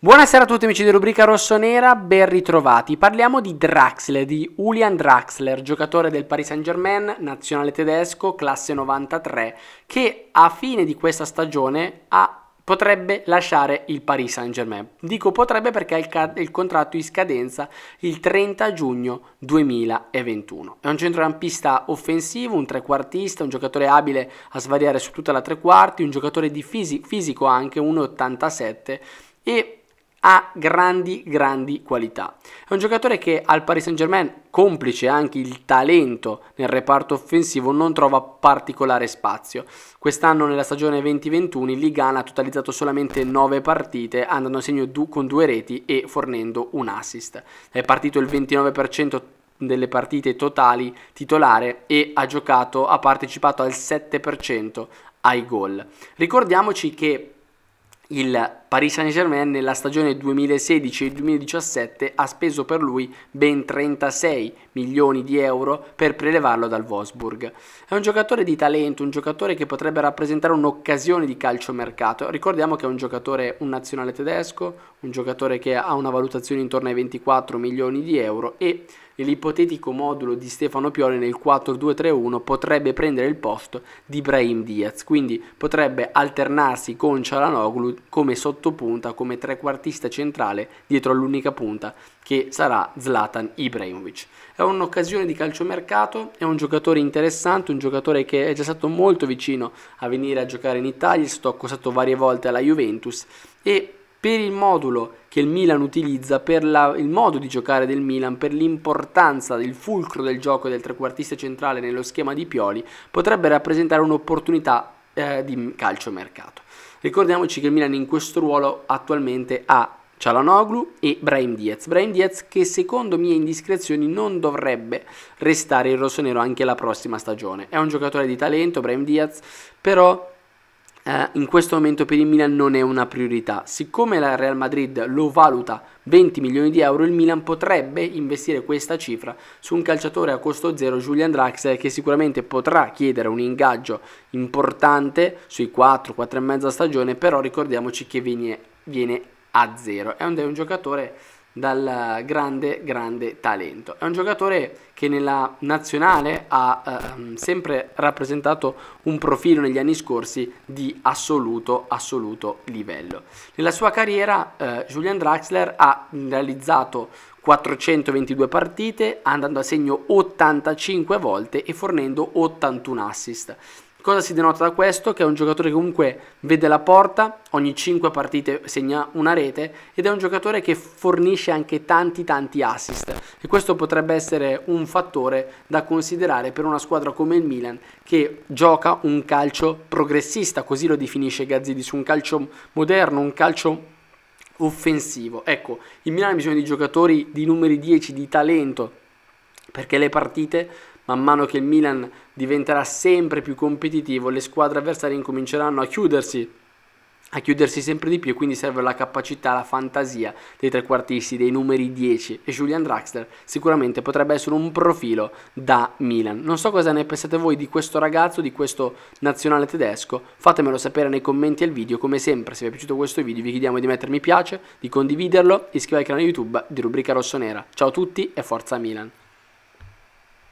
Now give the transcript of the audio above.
Buonasera a tutti amici di Rubrica Rossonera, ben ritrovati. Parliamo di Draxler, di Julian Draxler, giocatore del Paris Saint-Germain, nazionale tedesco, classe 93, che a fine di questa stagione ha potrebbe lasciare il Paris Saint Germain. Dico potrebbe perché ha il, il, contratto in scadenza il 30 giugno 2021. È un centrocampista offensivo, un trequartista, un giocatore abile a svariare su tutta la tre quarti, un giocatore di fisi- fisico anche, 1,87 e ha grandi, grandi qualità. È un giocatore che al Paris Saint Germain, complice anche il talento nel reparto offensivo, non trova particolare spazio. Quest'anno nella stagione 2021 il Ligana ha totalizzato solamente 9 partite, andando a segno du- con due reti e fornendo un assist. È partito il 29% delle partite totali titolare e ha giocato, ha partecipato al 7% ai gol. Ricordiamoci che il Paris Saint-Germain nella stagione 2016-2017 ha speso per lui ben 36 milioni di euro per prelevarlo dal Wolfsburg. È un giocatore di talento, un giocatore che potrebbe rappresentare un'occasione di calciomercato. Ricordiamo che è un giocatore, un nazionale tedesco, un giocatore che ha una valutazione intorno ai 24 milioni di euro e e l'ipotetico modulo di Stefano Pioli nel 4-2-3-1 potrebbe prendere il posto di Brahim Diaz, quindi potrebbe alternarsi con Cialanoglu come sottopunta, come trequartista centrale dietro all'unica punta che sarà Zlatan Ibrahimovic. È un'occasione di calciomercato, è un giocatore interessante, un giocatore che è già stato molto vicino a venire a giocare in Italia, è stato accostato varie volte alla Juventus e per il modulo che il Milan utilizza, per la, il modo di giocare del Milan, per l'importanza del fulcro del gioco del trequartista centrale nello schema di Pioli, potrebbe rappresentare un'opportunità eh, di calciomercato. Ricordiamoci che il Milan in questo ruolo attualmente ha Cialanoglu e Brahim Diaz. Brahim Diaz che secondo mie indiscrezioni non dovrebbe restare il rossonero anche la prossima stagione. È un giocatore di talento, Brahim Diaz, però eh, in questo momento per il Milan non è una priorità. Siccome la Real Madrid lo valuta 20 milioni di euro, il Milan potrebbe investire questa cifra su un calciatore a costo zero, Julian Draxler, che sicuramente potrà chiedere un ingaggio importante sui 4 4 e mezza stagione, però ricordiamoci che viene, viene a zero. È un, è un giocatore dal grande, grande talento. È un giocatore che nella nazionale ha eh, sempre rappresentato un profilo negli anni scorsi di assoluto, assoluto livello. Nella sua carriera eh, Julian Draxler ha realizzato 422 partite, andando a segno 85 volte e fornendo 81 assist Cosa si denota da questo? Che è un giocatore che comunque vede la porta, ogni 5 partite segna una rete ed è un giocatore che fornisce anche tanti tanti assist e questo potrebbe essere un fattore da considerare per una squadra come il Milan che gioca un calcio progressista, così lo definisce Gazzidis, un calcio moderno, un calcio offensivo. Ecco, il Milan ha bisogno di giocatori di numeri 10, di talento, perché le partite man mano che il Milan diventerà sempre più competitivo, le squadre avversarie incominceranno a chiudersi a chiudersi sempre di più e quindi serve la capacità, la fantasia dei trequartisti, dei numeri 10 e Julian Draxler sicuramente potrebbe essere un profilo da Milan. Non so cosa ne pensate voi di questo ragazzo, di questo nazionale tedesco, fatemelo sapere nei commenti al video, come sempre se vi è piaciuto questo video vi chiediamo di mettere mi piace, di condividerlo, iscrivetevi al canale YouTube di Rubrica Rossonera. Ciao a tutti e forza Milan!